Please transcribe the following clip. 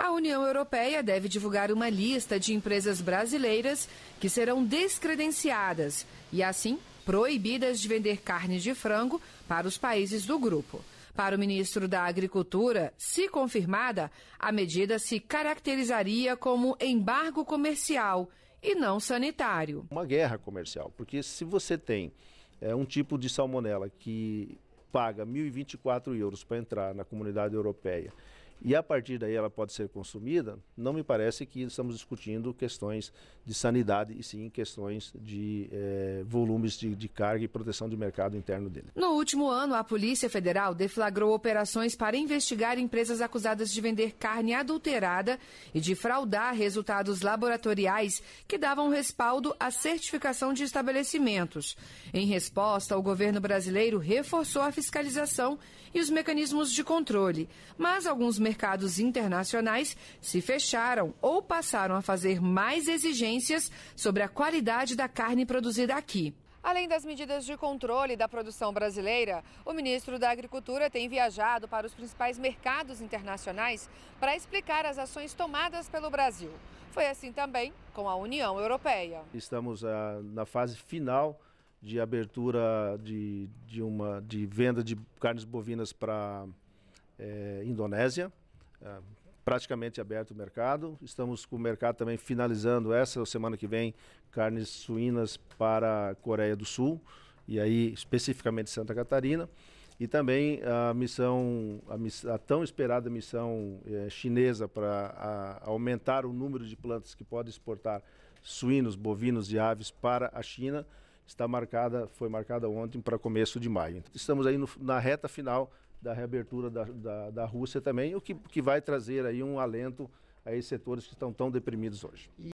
A União Europeia deve divulgar uma lista de empresas brasileiras que serão descredenciadas e, assim, proibidas de vender carne de frango para os países do grupo. Para o ministro da Agricultura, se confirmada, a medida se caracterizaria como embargo comercial e não sanitário. Uma guerra comercial, porque se você tem é, um tipo de salmonela que paga 1.024 euros para entrar na comunidade europeia e a partir daí ela pode ser consumida, não me parece que estamos discutindo questões de sanidade e sim questões de eh, volumes de, de carga e proteção de mercado interno dele. No último ano, a Polícia Federal deflagrou operações para investigar empresas acusadas de vender carne adulterada e de fraudar resultados laboratoriais que davam respaldo à certificação de estabelecimentos. Em resposta, o governo brasileiro reforçou a fiscalização e os mecanismos de controle, mas alguns mercados internacionais se fecharam ou passaram a fazer mais exigências sobre a qualidade da carne produzida aqui. Além das medidas de controle da produção brasileira, o ministro da Agricultura tem viajado para os principais mercados internacionais para explicar as ações tomadas pelo Brasil. Foi assim também com a União Europeia. Estamos ah, na fase final de abertura de, de, uma, de venda de carnes bovinas para é, Indonésia, é, praticamente aberto o mercado. Estamos com o mercado também finalizando essa semana que vem carnes suínas para a Coreia do Sul e aí especificamente Santa Catarina e também a missão a, miss, a tão esperada missão eh, chinesa para aumentar o número de plantas que pode exportar suínos, bovinos e aves para a China está marcada foi marcada ontem para começo de maio. Então, estamos aí no, na reta final da reabertura da, da, da Rússia também, o que, que vai trazer aí um alento a esses setores que estão tão deprimidos hoje.